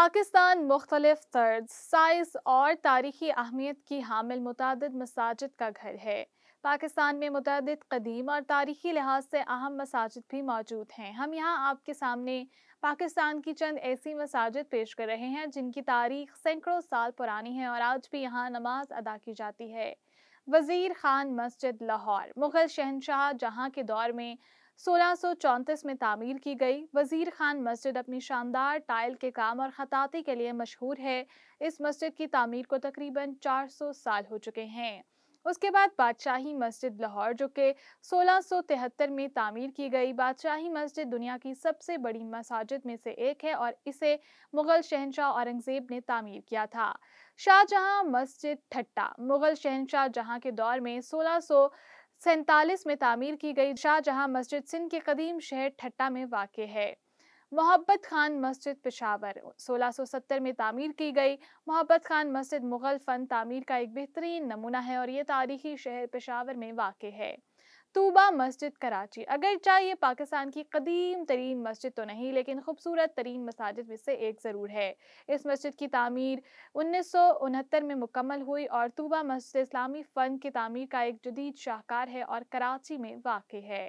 पाकिस्तान मुख्तलिफ तर्ज साइज और तारीखी अहमियत की हामिल मुतद मसाजिद का घर है पाकिस्तान में मुतद कदीम और तारीखी लिहाज से अहम मसाजिद भी मौजूद हैं हम यहाँ आपके सामने पाकिस्तान की चंद ऐसी मसाजिद पेश कर रहे हैं जिनकी तारीख सैकड़ों साल पुरानी है और आज भी यहाँ नमाज अदा की जाती है वज़ीर खान मस्जिद लाहौर मुग़ल शहनशाह जहाँ के दौर में सोलह में तामीर की गई वजीर खान मस्जिद अपनी शानदार टाइल के काम और खताती के लिए मशहूर है इस मस्जिद की तामीर को तकरीबन 400 साल हो चुके हैं उसके बाद बादशाही मस्जिद लाहौर जो कि 1673 में तामीर की गई बादशाही मस्जिद दुनिया की सबसे बड़ी मसाजिद में से एक है और इसे मुग़ल शहनशाह औरंगज़ेब ने तामीर किया था शाहजहां मस्जिद ठट्टा मुग़ल शहनशाह जहां के दौर में सोलह सैतालीस में तामीर की गई शाहजहां मस्जिद सिंध के कदीम शहर ठट्टा में वाक़ है मोहब्बत खान मस्जिद पिशावर 1670 में तामीर की गई मोहब्बत खान मस्जिद मुग़ल फ़न तामीर का एक बेहतरीन नमूना है और ये तारीखी शहर पिशावर में वाक़ है तूबा मस्जिद कराची चाहे ये पाकिस्तान की कदीम तरीन मस्जिद तो नहीं लेकिन खूबसूरत तरीन मसाजिद में से एक ज़रूर है इस मस्जिद की तमीर उन्नीस में मुकम्मल हुई और तूबा मस्जिद इस्लामी फ़न की तमीर का एक जदीद शाहकार है और कराची में वाक़ है